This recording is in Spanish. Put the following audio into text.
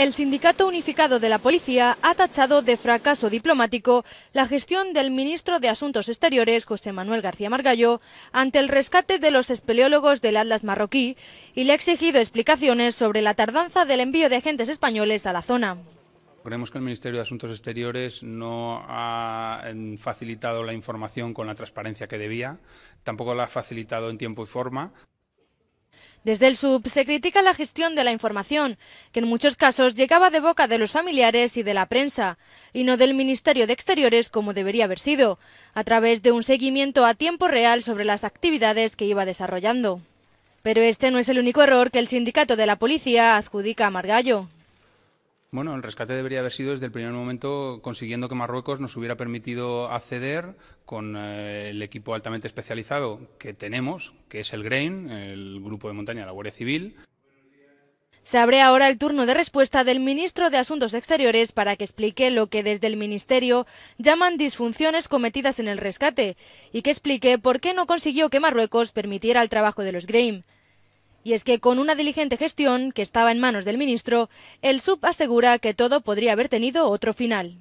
El Sindicato Unificado de la Policía ha tachado de fracaso diplomático la gestión del ministro de Asuntos Exteriores, José Manuel García Margallo, ante el rescate de los espeleólogos del Atlas marroquí y le ha exigido explicaciones sobre la tardanza del envío de agentes españoles a la zona. Creemos que el Ministerio de Asuntos Exteriores no ha em, facilitado la información con la transparencia que debía, tampoco la ha facilitado en tiempo y forma. Desde el SUB se critica la gestión de la información, que en muchos casos llegaba de boca de los familiares y de la prensa, y no del Ministerio de Exteriores como debería haber sido, a través de un seguimiento a tiempo real sobre las actividades que iba desarrollando. Pero este no es el único error que el sindicato de la policía adjudica a Margallo. Bueno, el rescate debería haber sido desde el primer momento consiguiendo que Marruecos nos hubiera permitido acceder con eh, el equipo altamente especializado que tenemos, que es el GRAIN, el grupo de montaña de la Guardia Civil. Se abre ahora el turno de respuesta del ministro de Asuntos Exteriores para que explique lo que desde el ministerio llaman disfunciones cometidas en el rescate y que explique por qué no consiguió que Marruecos permitiera el trabajo de los GRAIN. Y es que con una diligente gestión que estaba en manos del ministro, el sub asegura que todo podría haber tenido otro final.